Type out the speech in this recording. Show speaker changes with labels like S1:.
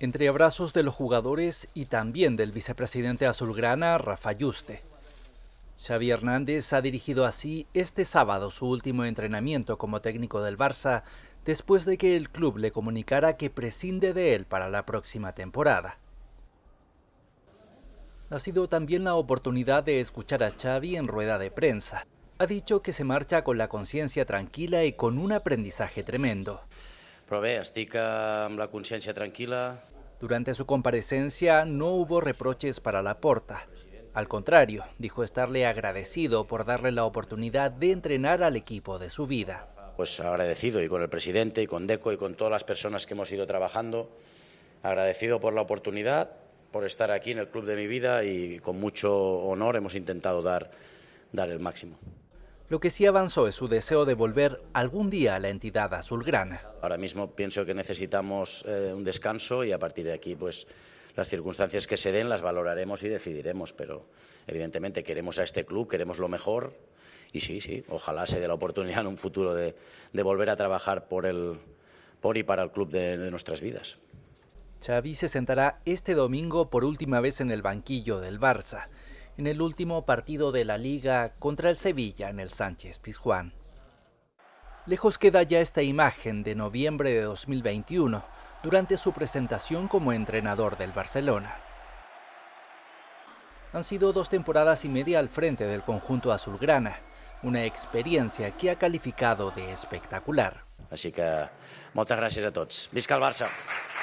S1: entre abrazos de los jugadores y también del vicepresidente azulgrana Rafa Yuste. Xavi Hernández ha dirigido así este sábado su último entrenamiento como técnico del Barça después de que el club le comunicara que prescinde de él para la próxima temporada. Ha sido también la oportunidad de escuchar a Xavi en rueda de prensa. Ha dicho que se marcha con la conciencia tranquila y con un aprendizaje tremendo. Probé, astica,
S2: eh, la conciencia tranquila.
S1: Durante su comparecencia no hubo reproches para Laporta. Al contrario, dijo estarle agradecido por darle la oportunidad de entrenar al equipo de su vida.
S2: Pues agradecido y con el presidente y con Deco y con todas las personas que hemos ido trabajando. Agradecido por la oportunidad, por estar aquí en el club de mi vida y con mucho honor hemos intentado dar, dar el máximo.
S1: Lo que sí avanzó es su deseo de volver algún día a la entidad azulgrana.
S2: Ahora mismo pienso que necesitamos eh, un descanso y a partir de aquí, pues las circunstancias que se den las valoraremos y decidiremos, pero evidentemente queremos a este club, queremos lo mejor y sí, sí, ojalá se dé la oportunidad en un futuro de, volver a trabajar por, el, por y para el club de, de nuestras vidas.
S1: Xavi se sentará este domingo por última vez en el banquillo del Barça en el último partido de la liga contra el Sevilla en el Sánchez Pizjuán. Lejos queda ya esta imagen de noviembre de 2021 durante su presentación como entrenador del Barcelona. Han sido dos temporadas y media al frente del conjunto azulgrana, una experiencia que ha calificado de espectacular. Así que muchas gracias a todos. Visca el Barça!